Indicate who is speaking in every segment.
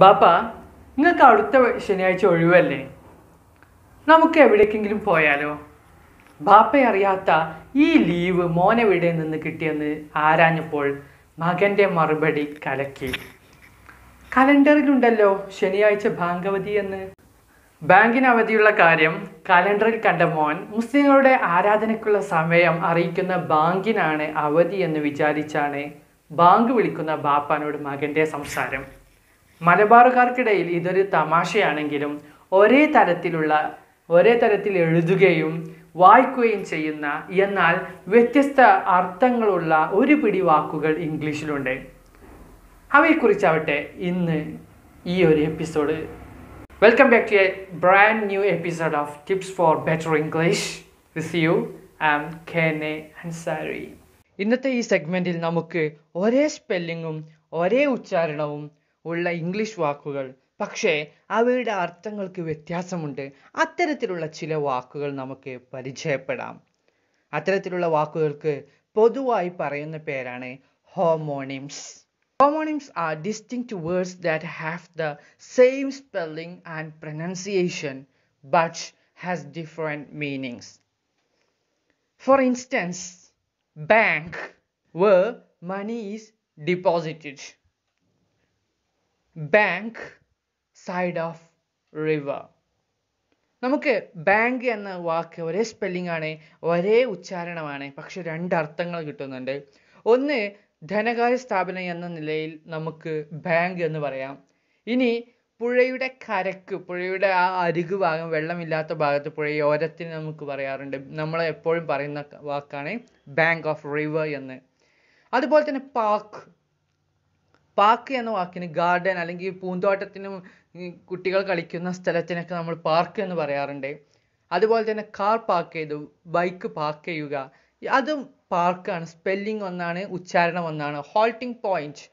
Speaker 1: ബാപ്പ നിങ്ങൾക്ക് അടുത്ത ശനിയാഴ്ച ഒഴിവല്ലേ നമുക്ക് എവിടേക്കെങ്കിലും പോയാലോ ബാപ്പയെ അറിയാത്ത ഈ ലീവ് മോനെവിടെ നിന്ന് കിട്ടിയെന്ന് ആരാഞ്ഞപ്പോൾ മകൻ്റെ മറുപടി കലക്കി കലണ്ടറിലുണ്ടല്ലോ ശനിയാഴ്ച ഭാഗവതി എന്ന് ബാങ്കിന് അവധിയുള്ള കാര്യം കലണ്ടറിൽ കണ്ട മോൻ മുസ്ലിങ്ങളുടെ ആരാധനയ്ക്കുള്ള സമയം അറിയിക്കുന്ന ബാങ്കിനാണ് അവധി എന്ന് വിചാരിച്ചാണ് ബാങ്ക് വിളിക്കുന്ന ബാപ്പാനോട് മകൻ്റെ സംസാരം മലബാറുകാർക്കിടയിൽ ഇതൊരു തമാശയാണെങ്കിലും ഒരേ തരത്തിലുള്ള ഒരേ തരത്തിൽ എഴുതുകയും വായിക്കുകയും ചെയ്യുന്ന എന്നാൽ വ്യത്യസ്ത അർത്ഥങ്ങളുള്ള ഒരു പിടി വാക്കുകൾ ഇംഗ്ലീഷിലുണ്ട് അവയെക്കുറിച്ചാവട്ടെ ഇന്ന് ഈ ഒരു episode welcome back to a brand new episode of tips for better English with you am Khene Ansari ഇന്നത്തെ ഈ സെഗ്മെൻറ്റിൽ നമുക്ക് ഒരേ സ്പെല്ലിങ്ങും ഒരേ ഉച്ചാരണവും ഉള്ള ഇംഗ്ലീഷ് വാക്കുകൾ പക്ഷേ അവയുടെ അർത്ഥങ്ങൾക്ക് വ്യത്യാസമുണ്ട് അത്തരത്തിലുള്ള ചില വാക്കുകൾ നമുക്ക് പരിചയപ്പെടാം അത്തരത്തിലുള്ള വാക്കുകൾക്ക് പൊതുവായി പറയുന്ന പേരാണ് homonyms Homonyms are distinct words that have the same spelling and pronunciation but has different meanings. For instance, bank where money is deposited. Bank side of river നമുക്ക് ബാങ്ക് എന്ന വാക്ക് ഒരേ സ്പെല്ലിംഗ് ആണ് ഒരേ ഉച്ചാരണമാണ് പക്ഷെ രണ്ട് അർത്ഥങ്ങൾ കിട്ടുന്നുണ്ട് ഒന്ന് ധനകാര്യ സ്ഥാപനം എന്ന നിലയിൽ നമുക്ക് ബാങ്ക് എന്ന് പറയാം ഇനി പുഴയുടെ കരക്ക് പുഴയുടെ ആ അരുക് ഭാഗം വെള്ളമില്ലാത്ത ഭാഗത്ത് പുഴയെ ഓരത്തിന് നമുക്ക് പറയാറുണ്ട് നമ്മൾ എപ്പോഴും പറയുന്ന വാക്കാണ് ബാങ്ക് ഓഫ് റിവർ എന്ന് അതുപോലെ തന്നെ പാർക്ക് പാർക്ക് എന്ന വാക്കിന് ഗാർഡൻ അല്ലെങ്കിൽ പൂന്തോട്ടത്തിനും കുട്ടികൾ കളിക്കുന്ന സ്ഥലത്തിനൊക്കെ നമ്മൾ പാർക്ക് എന്ന് പറയാറുണ്ട് അതുപോലെ തന്നെ കാർ പാർക്ക് ചെയ്തു ബൈക്ക് പാർക്ക് ചെയ്യുക അതും പാർക്കാണ് സ്പെല്ലിംഗ് ഒന്നാണ് ഉച്ചാരണം ഒന്നാണ് halting point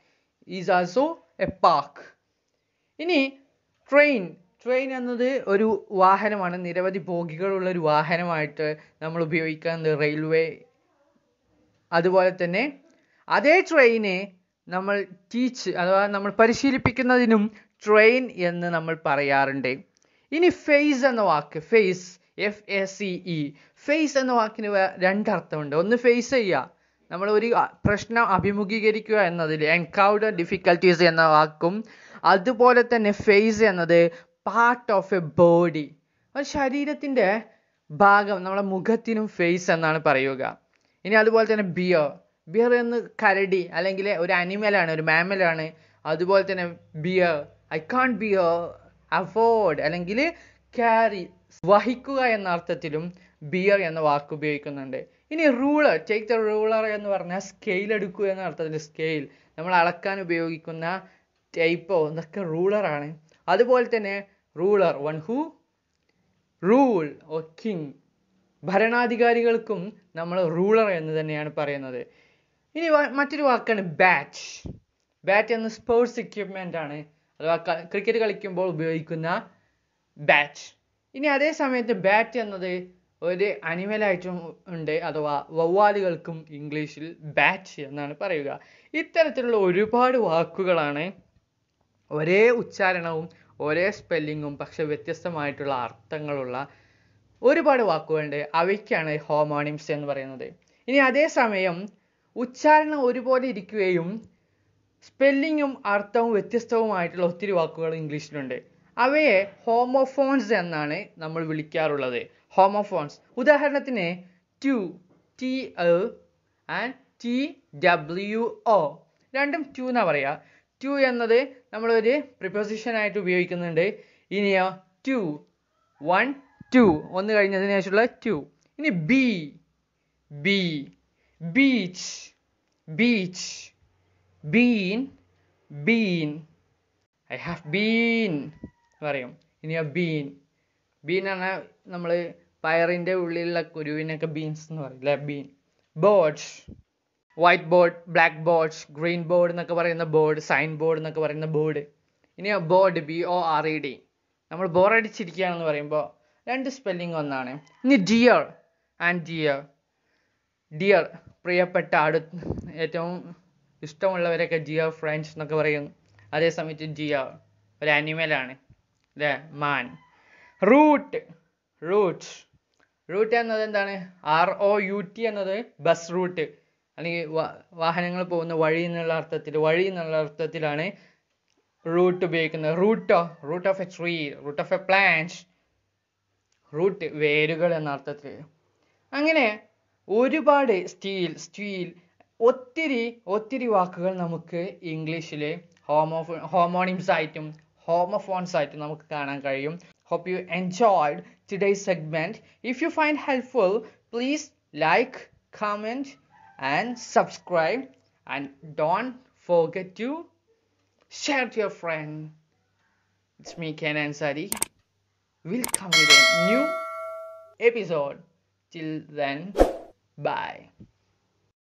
Speaker 1: is also a park ഇനി ട്രെയിൻ ട്രെയിൻ എന്നത് ഒരു വാഹനമാണ് നിരവധി ബോഗികളുള്ള ഒരു വാഹനമായിട്ട് നമ്മൾ ഉപയോഗിക്കുന്നത് റെയിൽവേ അതുപോലെ തന്നെ അതേ ട്രെയിനെ നമ്മൾ ടീച്ച് അഥവാ നമ്മൾ പരിശീലിപ്പിക്കുന്നതിനും ട്രെയിൻ എന്ന് നമ്മൾ പറയാറുണ്ട് ഇനി ഫേസ് എന്ന വാക്ക് face F A C E face എന്ന വാക്കിന് രണ്ടർത്ഥമുണ്ട് ഒന്ന് ഫേസ് ചെയ്യുക നമ്മൾ ഒരു പ്രശ്നം അഭിമുഖീകരിക്കുക എന്നതിൽ എൻകൗണ്ടർ ഡിഫിക്കൽട്ടീസ് എന്ന വാക്കും അതുപോലെ തന്നെ ഫേസ് എന്നത് പാർട്ട് ഓഫ് എ ബോഡി ഒരു ശരീരത്തിൻ്റെ ഭാഗം നമ്മുടെ മുഖത്തിനും ഫേസ് എന്നാണ് പറയുക ഇനി അതുപോലെ തന്നെ ബിയർ ബിയർ എന്ന് കരടി അല്ലെങ്കിൽ ഒരു അനിമലാണ് ഒരു മാമലാണ് അതുപോലെ തന്നെ bear I can bear afford അല്ലെങ്കിൽ ക്യാരി വഹിക്കുക എന്ന അർത്ഥത്തിലും ബിയർ എന്ന വാക്ക് ഉപയോഗിക്കുന്നുണ്ട് ഇനി റൂളർ ടേക്ക് ദ റൂളർ എന്ന് പറഞ്ഞാൽ സ്കെയിൽ എടുക്കുക എന്ന അർത്ഥത്തിൽ സ്കെയിൽ നമ്മൾ അളക്കാൻ ഉപയോഗിക്കുന്ന ടൈപ്പോ റൂളർ റൂളറാണ് അതുപോലെ തന്നെ ruler one who rule or king ഭരണാധികാരികൾക്കും നമ്മൾ റൂളർ എന്ന് തന്നെയാണ് പറയുന്നത് ഇനി മറ്റൊരു വാക്കാണ് ബാറ്റ് ബാറ്റ് എന്ന സ്പോർട്സ് equipment ആണ് അഥവാ ക്രിക്കറ്റ് കളിക്കുമ്പോൾ ഉപയോഗിക്കുന്ന ബാറ്റ് ഇനി അതേ സമയത്ത് ബാറ്റ് എന്നത് ഒരു അനിമൽ ആയിട്ടും ഉണ്ട് അഥവാ വവ്വാലുകൾക്കും ഇംഗ്ലീഷിൽ ബാറ്റ് എന്നാണ് പറയുക ഇത്തരത്തിലുള്ള ഒരുപാട് വാക്കുകളാണ് ഒരേ ഉച്ചാരണവും ഒരേ സ്പെല്ലിങ്ങും പക്ഷെ വ്യത്യസ്തമായിട്ടുള്ള അർത്ഥങ്ങളുള്ള ഒരുപാട് വാക്കുകളുണ്ട് അവയ്ക്കാണ് ഹോമോണിംസ് എന്ന് പറയുന്നത് ഇനി അതേസമയം ഉച്ചാരണം ഒരുപോലെ ഇരിക്കുകയും സ്പെല്ലിങ്ങും അർത്ഥവും വ്യത്യസ്തവുമായിട്ടുള്ള ഒത്തിരി വാക്കുകൾ ഇംഗ്ലീഷിലുണ്ട് അവയെ ഹോമോഫോൺസ് എന്നാണ് നമ്മൾ വിളിക്കാറുള്ളത് ഹോമോഫോൺസ് ഉദാഹരണത്തിന് to T A and T W O രണ്ടും ടു എന്നാ പറയുക ടു എന്നത് നമ്മളൊരു ആയിട്ട് ഉപയോഗിക്കുന്നുണ്ട് ഇനിയോ ടു വൺ ടു ഒന്ന് കഴിഞ്ഞതിന് ശേഷമുള്ള ടു ഇനി B B beach, beach, been, been. I have been പറയും ഇനി ആ ബീൻ ബീൻ ആണ് നമ്മൾ പയറിൻ്റെ ഉള്ളിലുള്ള കുരുവിനൊക്കെ ബീൻസ് എന്ന് പറയും അല്ലേ bean boards white board black boards green board എന്നൊക്കെ പറയുന്ന ബോർഡ് സൈൻ ബോർഡ് എന്നൊക്കെ പറയുന്ന ബോർഡ് ഇനി board B O R E D നമ്മൾ ബോറടിച്ചിരിക്കുകയാണെന്ന് പറയുമ്പോൾ രണ്ട് സ്പെല്ലിംഗ് ഒന്നാണ് ഇനി ഡിയർ ആൻഡ് ഡിയർ ഡിയർ പ്രിയപ്പെട്ട അടു ഏറ്റവും ഇഷ്ടമുള്ളവരൊക്കെ ജിയോ ഫ്രണ്ട്സ് എന്നൊക്കെ പറയും അതേസമയത്ത് സമയത്ത് ജിയോ ഒരു അനിമലാണ് അല്ലേ മാൻ റൂട്ട് റൂട്ട്സ് റൂട്ട് എന്നത് എന്താണ് ആർ ഒ യു ടി എന്നത് ബസ് റൂട്ട് അല്ലെങ്കിൽ വാഹനങ്ങൾ പോകുന്ന വഴി എന്നുള്ള അർത്ഥത്തിൽ വഴി എന്നുള്ള അർത്ഥത്തിലാണ് റൂട്ട് ഉപയോഗിക്കുന്നത് റൂട്ടോ root of a tree root of a plant root വേരുകൾ എന്ന അർത്ഥത്തിൽ അങ്ങനെ ഒരുപാട് സ്റ്റീൽ സ്റ്റീൽ ഒത്തിരി ഒത്തിരി വാക്കുകൾ നമുക്ക് ഇംഗ്ലീഷിലെ ഹോമോ ഹോമോണിംസ് ആയിട്ടും ഹോമോഫോൺസ് ആയിട്ടും നമുക്ക് കാണാൻ കഴിയും hope you enjoyed today segment if you find helpful please like comment and subscribe and don't forget to share to your friend it's me Ken Ansari will come with a new episode till then Bye.